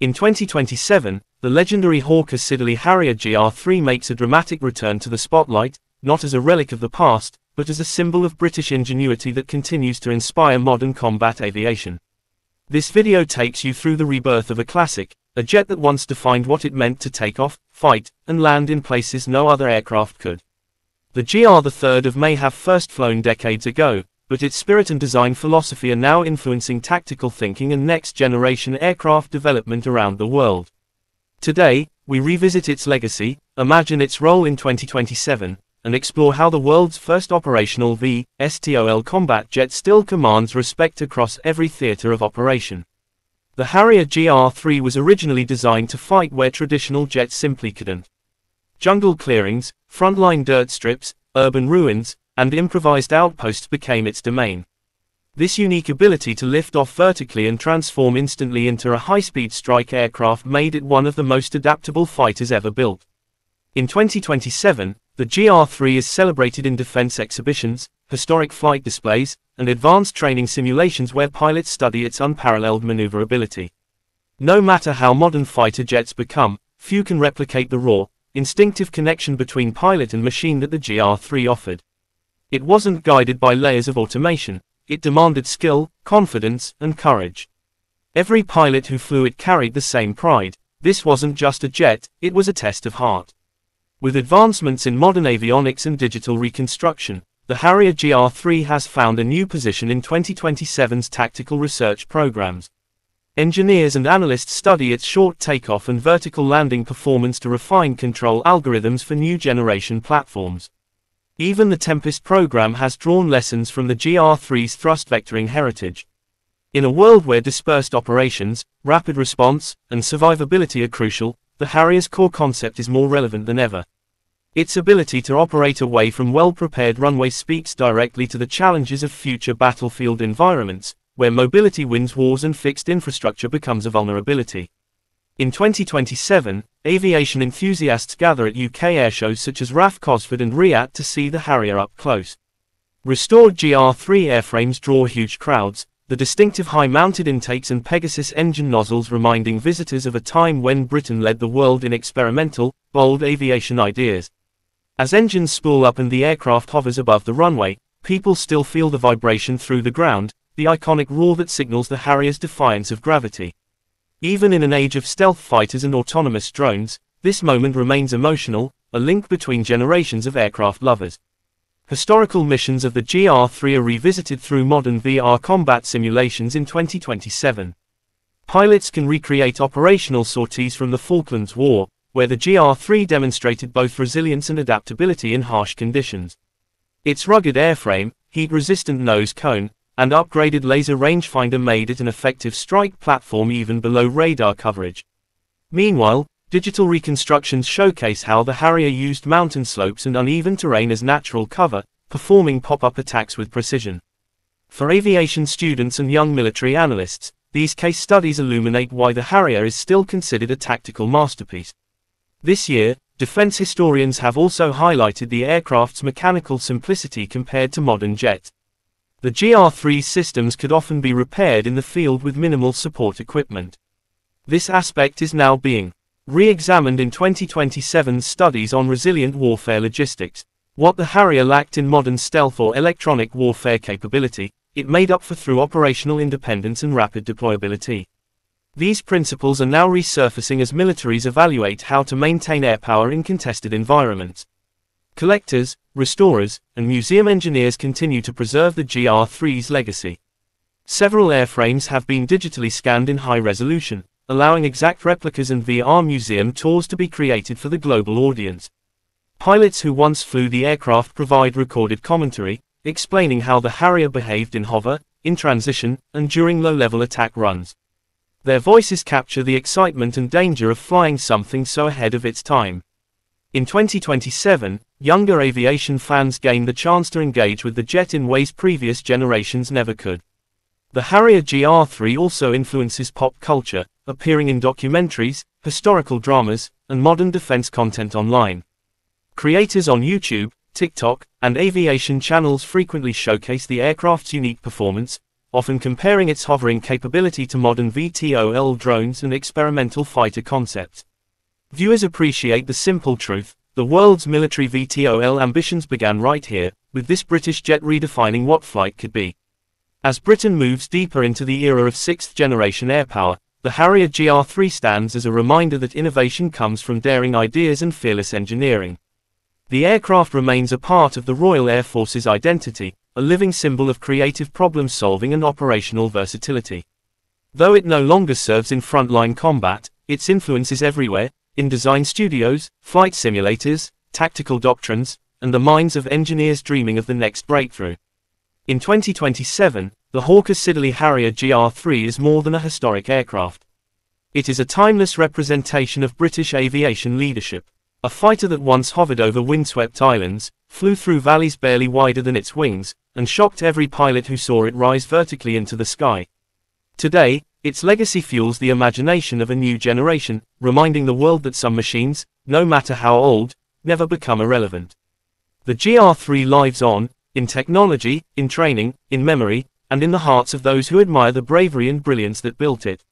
In 2027, the legendary hawker Siddeley Harrier GR3 makes a dramatic return to the spotlight, not as a relic of the past, but as a symbol of British ingenuity that continues to inspire modern combat aviation. This video takes you through the rebirth of a classic, a jet that once defined what it meant to take off, fight, and land in places no other aircraft could. The GR 3 of may have first flown decades ago, but its spirit and design philosophy are now influencing tactical thinking and next-generation aircraft development around the world. Today, we revisit its legacy, imagine its role in 2027, and explore how the world's first operational V-STOL combat jet still commands respect across every theater of operation. The Harrier GR-3 was originally designed to fight where traditional jets simply couldn't. Jungle clearings, frontline dirt strips, urban ruins, and improvised outposts became its domain. This unique ability to lift off vertically and transform instantly into a high-speed strike aircraft made it one of the most adaptable fighters ever built. In 2027, the GR-3 is celebrated in defense exhibitions, historic flight displays, and advanced training simulations where pilots study its unparalleled maneuverability. No matter how modern fighter jets become, few can replicate the raw, instinctive connection between pilot and machine that the GR-3 offered. It wasn't guided by layers of automation, it demanded skill, confidence, and courage. Every pilot who flew it carried the same pride, this wasn't just a jet, it was a test of heart. With advancements in modern avionics and digital reconstruction, the Harrier GR3 has found a new position in 2027's tactical research programs. Engineers and analysts study its short takeoff and vertical landing performance to refine control algorithms for new generation platforms. Even the Tempest program has drawn lessons from the GR3's thrust vectoring heritage. In a world where dispersed operations, rapid response, and survivability are crucial, the Harrier's core concept is more relevant than ever. Its ability to operate away from well-prepared runways speaks directly to the challenges of future battlefield environments, where mobility wins wars and fixed infrastructure becomes a vulnerability. In 2027, aviation enthusiasts gather at UK airshows such as RAF Cosford and Riyadh to see the Harrier up close. Restored GR3 airframes draw huge crowds, the distinctive high-mounted intakes and Pegasus engine nozzles reminding visitors of a time when Britain led the world in experimental, bold aviation ideas. As engines spool up and the aircraft hovers above the runway, people still feel the vibration through the ground, the iconic roar that signals the Harrier's defiance of gravity. Even in an age of stealth fighters and autonomous drones, this moment remains emotional, a link between generations of aircraft lovers. Historical missions of the GR-3 are revisited through modern VR combat simulations in 2027. Pilots can recreate operational sorties from the Falklands War, where the GR-3 demonstrated both resilience and adaptability in harsh conditions. Its rugged airframe, heat-resistant nose cone, and upgraded laser rangefinder made it an effective strike platform even below radar coverage. Meanwhile, digital reconstructions showcase how the Harrier used mountain slopes and uneven terrain as natural cover, performing pop-up attacks with precision. For aviation students and young military analysts, these case studies illuminate why the Harrier is still considered a tactical masterpiece. This year, defense historians have also highlighted the aircraft's mechanical simplicity compared to modern jets. The GR3 systems could often be repaired in the field with minimal support equipment. This aspect is now being re-examined in 2027's studies on resilient warfare logistics. What the Harrier lacked in modern stealth or electronic warfare capability, it made up for through operational independence and rapid deployability. These principles are now resurfacing as militaries evaluate how to maintain air power in contested environments. Collectors, restorers, and museum engineers continue to preserve the GR3's legacy. Several airframes have been digitally scanned in high resolution, allowing exact replicas and VR museum tours to be created for the global audience. Pilots who once flew the aircraft provide recorded commentary, explaining how the Harrier behaved in hover, in transition, and during low-level attack runs. Their voices capture the excitement and danger of flying something so ahead of its time. In 2027, younger aviation fans gain the chance to engage with the jet in ways previous generations never could. The Harrier GR3 also influences pop culture, appearing in documentaries, historical dramas, and modern defense content online. Creators on YouTube, TikTok, and aviation channels frequently showcase the aircraft's unique performance, often comparing its hovering capability to modern VTOL drones and experimental fighter concepts. Viewers appreciate the simple truth, the world's military VTOL ambitions began right here, with this British jet redefining what flight could be. As Britain moves deeper into the era of sixth-generation airpower, the Harrier GR3 stands as a reminder that innovation comes from daring ideas and fearless engineering. The aircraft remains a part of the Royal Air Force's identity, a living symbol of creative problem-solving and operational versatility. Though it no longer serves in frontline combat, its influence is everywhere, in design studios, flight simulators, tactical doctrines, and the minds of engineers dreaming of the next breakthrough. In 2027, the Hawker Siddeley Harrier GR3 is more than a historic aircraft. It is a timeless representation of British aviation leadership. A fighter that once hovered over windswept islands, flew through valleys barely wider than its wings, and shocked every pilot who saw it rise vertically into the sky. Today, its legacy fuels the imagination of a new generation, reminding the world that some machines, no matter how old, never become irrelevant. The GR3 lives on, in technology, in training, in memory, and in the hearts of those who admire the bravery and brilliance that built it.